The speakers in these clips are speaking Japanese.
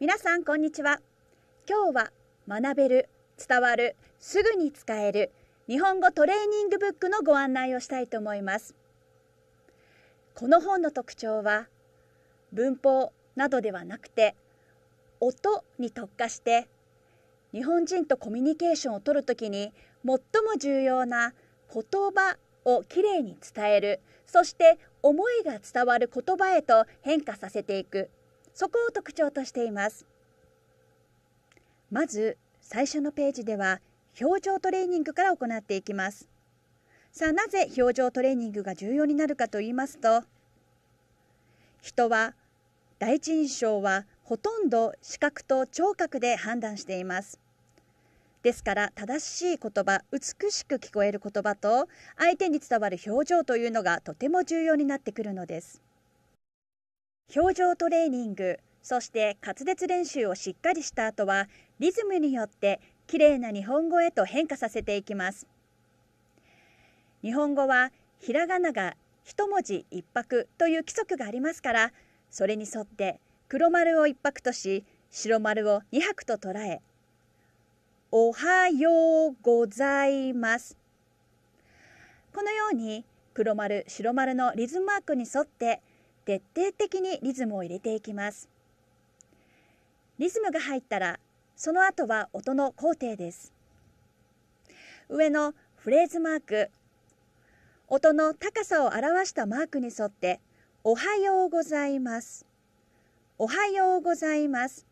皆さんこんにちは今日は学べる伝わるすぐに使える日本語トレーニングブックのご案内をしたいと思いますこの本の特徴は文法などではなくて音に特化して日本人とコミュニケーションをとるときに最も重要な言葉をきれいに伝えるそして思いが伝わる言葉へと変化させていくそこを特徴としていますまず最初のページでは表情トレーニングから行っていきますさあなぜ表情トレーニングが重要になるかと言いますと人は第一印象はほとんど視覚と聴覚で判断していますですから正しい言葉美しく聞こえる言葉と相手に伝わる表情というのがとても重要になってくるのです表情トレーニングそして滑舌練習をしっかりした後はリズムによってきれいな日本語へと変化させていきます日本語はひらがなが一文字一拍という規則がありますからそれに沿って黒丸を一拍とし白丸を二拍と捉え「おはようございます」このように黒丸白丸のリズムマークに沿って「徹底的にリズムを入れていきますリズムが入ったらその後は音の工程です上のフレーズマーク音の高さを表したマークに沿っておはようございますおはようございます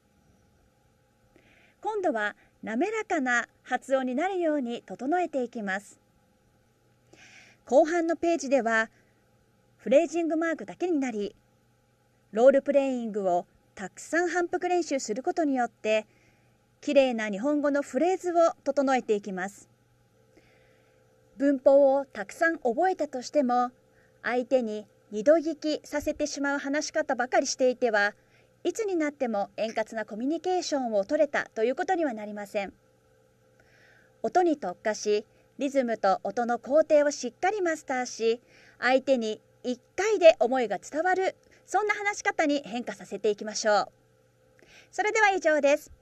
今度は滑らかな発音になるように整えていきます後半のページではフレージングマークだけになりロールプレイングをたくさん反復練習することによってきれいな日本語のフレーズを整えていきます文法をたくさん覚えたとしても相手に二度聞きさせてしまう話し方ばかりしていてはいつになっても円滑なコミュニケーションを取れたということにはなりません音に特化しリズムと音の工程をしっかりマスターし相手に1回で思いが伝わるそんな話し方に変化させていきましょうそれでは以上です